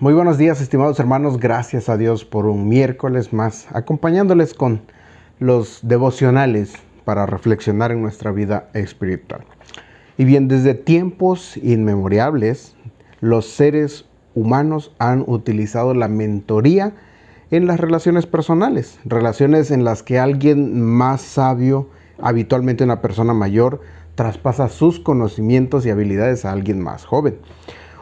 Muy buenos días, estimados hermanos. Gracias a Dios por un miércoles más, acompañándoles con los devocionales para reflexionar en nuestra vida espiritual. Y bien, desde tiempos inmemorables, los seres humanos han utilizado la mentoría en las relaciones personales, relaciones en las que alguien más sabio, habitualmente una persona mayor, traspasa sus conocimientos y habilidades a alguien más joven.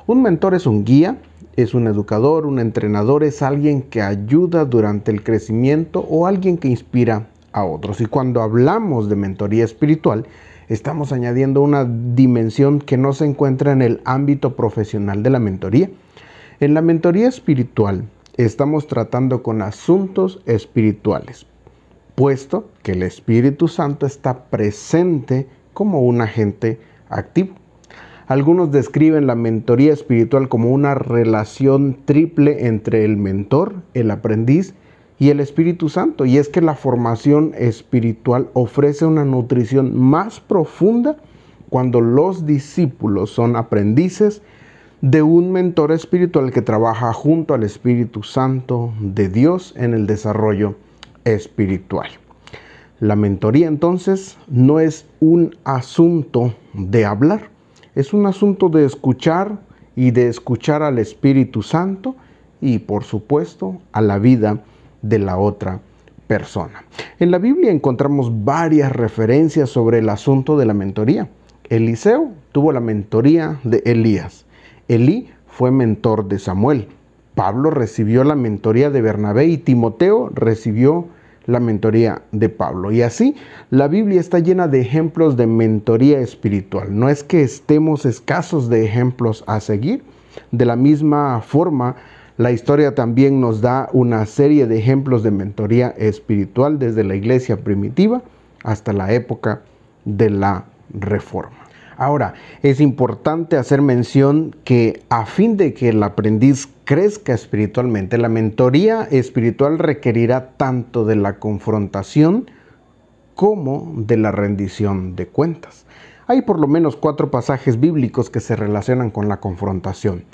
Un mentor es un guía es un educador, un entrenador, es alguien que ayuda durante el crecimiento o alguien que inspira a otros. Y cuando hablamos de mentoría espiritual, estamos añadiendo una dimensión que no se encuentra en el ámbito profesional de la mentoría. En la mentoría espiritual estamos tratando con asuntos espirituales, puesto que el Espíritu Santo está presente como un agente activo. Algunos describen la mentoría espiritual como una relación triple entre el mentor, el aprendiz y el Espíritu Santo. Y es que la formación espiritual ofrece una nutrición más profunda cuando los discípulos son aprendices de un mentor espiritual que trabaja junto al Espíritu Santo de Dios en el desarrollo espiritual. La mentoría entonces no es un asunto de hablar, es un asunto de escuchar y de escuchar al Espíritu Santo y por supuesto a la vida de la otra persona. En la Biblia encontramos varias referencias sobre el asunto de la mentoría. Eliseo tuvo la mentoría de Elías. Elí fue mentor de Samuel. Pablo recibió la mentoría de Bernabé y Timoteo recibió la mentoría de Pablo. Y así la Biblia está llena de ejemplos de mentoría espiritual. No es que estemos escasos de ejemplos a seguir. De la misma forma, la historia también nos da una serie de ejemplos de mentoría espiritual desde la iglesia primitiva hasta la época de la reforma. Ahora, es importante hacer mención que a fin de que el aprendiz crezca espiritualmente, la mentoría espiritual requerirá tanto de la confrontación como de la rendición de cuentas. Hay por lo menos cuatro pasajes bíblicos que se relacionan con la confrontación.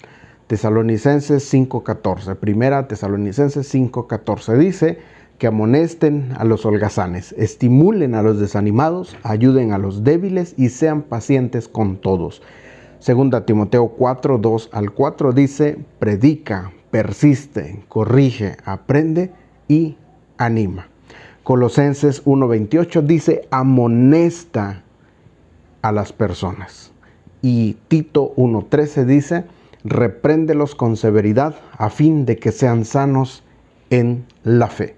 Tesalonicenses 5.14, primera Tesalonicenses 5.14 dice, que amonesten a los holgazanes, estimulen a los desanimados, ayuden a los débiles y sean pacientes con todos. Segunda Timoteo 4, 2 al 4 dice, predica, persiste, corrige, aprende y anima. Colosenses 1.28 dice, amonesta a las personas. Y Tito 1.13 dice, repréndelos con severidad a fin de que sean sanos en la fe.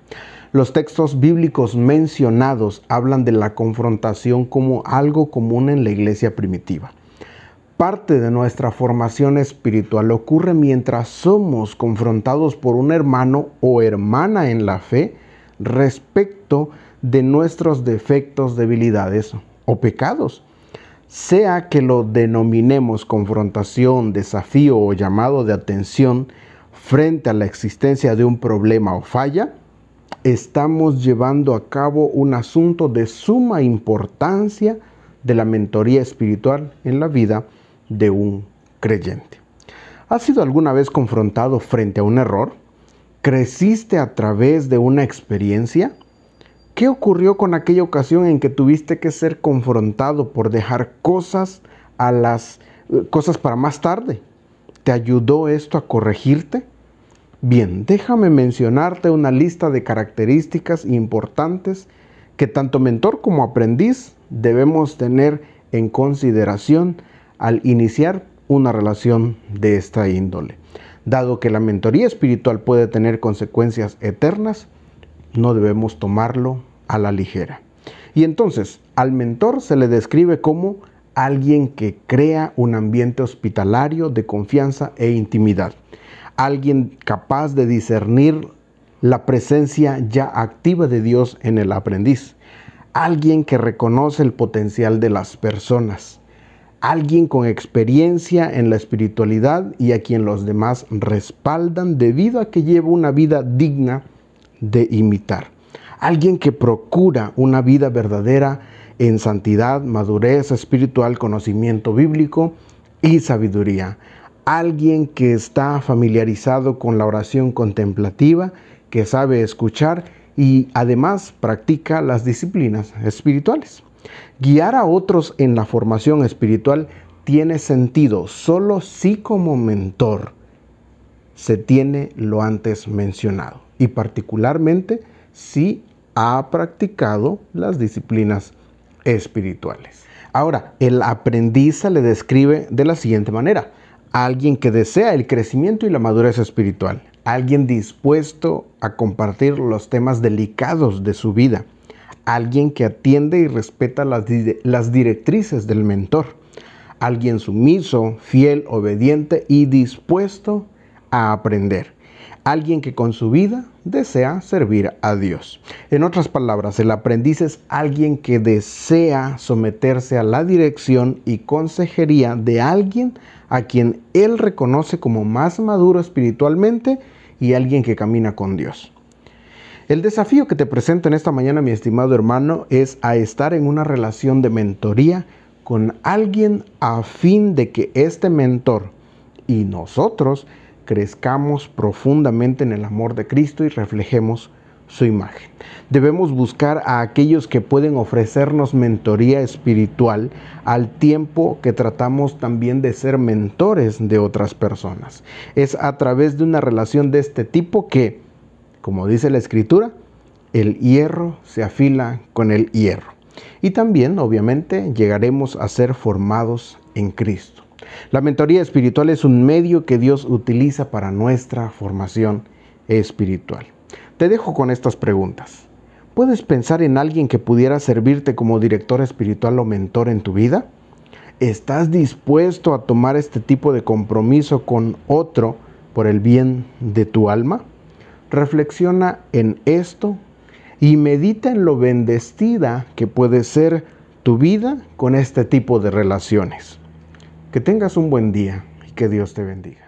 Los textos bíblicos mencionados hablan de la confrontación como algo común en la iglesia primitiva. Parte de nuestra formación espiritual ocurre mientras somos confrontados por un hermano o hermana en la fe respecto de nuestros defectos, debilidades o pecados. Sea que lo denominemos confrontación, desafío o llamado de atención frente a la existencia de un problema o falla, estamos llevando a cabo un asunto de suma importancia de la mentoría espiritual en la vida de un creyente. ¿Has sido alguna vez confrontado frente a un error? ¿Creciste a través de una experiencia? ¿Qué ocurrió con aquella ocasión en que tuviste que ser confrontado por dejar cosas a las eh, cosas para más tarde? ¿Te ayudó esto a corregirte? Bien, déjame mencionarte una lista de características importantes que tanto mentor como aprendiz debemos tener en consideración al iniciar una relación de esta índole. Dado que la mentoría espiritual puede tener consecuencias eternas, no debemos tomarlo a la ligera. Y entonces, al mentor se le describe como alguien que crea un ambiente hospitalario de confianza e intimidad alguien capaz de discernir la presencia ya activa de Dios en el aprendiz, alguien que reconoce el potencial de las personas, alguien con experiencia en la espiritualidad y a quien los demás respaldan debido a que lleva una vida digna de imitar, alguien que procura una vida verdadera en santidad, madurez espiritual, conocimiento bíblico y sabiduría alguien que está familiarizado con la oración contemplativa, que sabe escuchar y además practica las disciplinas espirituales. Guiar a otros en la formación espiritual tiene sentido solo si como mentor se tiene lo antes mencionado y particularmente si ha practicado las disciplinas espirituales. Ahora, el aprendiz le describe de la siguiente manera alguien que desea el crecimiento y la madurez espiritual, alguien dispuesto a compartir los temas delicados de su vida, alguien que atiende y respeta las, las directrices del mentor, alguien sumiso, fiel, obediente y dispuesto a aprender, alguien que con su vida desea servir a Dios. En otras palabras, el aprendiz es alguien que desea someterse a la dirección y consejería de alguien a quien él reconoce como más maduro espiritualmente y alguien que camina con Dios. El desafío que te presento en esta mañana, mi estimado hermano, es a estar en una relación de mentoría con alguien a fin de que este mentor y nosotros crezcamos profundamente en el amor de Cristo y reflejemos su imagen. Debemos buscar a aquellos que pueden ofrecernos mentoría espiritual al tiempo que tratamos también de ser mentores de otras personas. Es a través de una relación de este tipo que, como dice la escritura, el hierro se afila con el hierro. Y también, obviamente, llegaremos a ser formados en Cristo. La mentoría espiritual es un medio que Dios utiliza para nuestra formación espiritual. Te dejo con estas preguntas. ¿Puedes pensar en alguien que pudiera servirte como director espiritual o mentor en tu vida? ¿Estás dispuesto a tomar este tipo de compromiso con otro por el bien de tu alma? Reflexiona en esto y medita en lo bendecida que puede ser tu vida con este tipo de relaciones. Que tengas un buen día y que Dios te bendiga.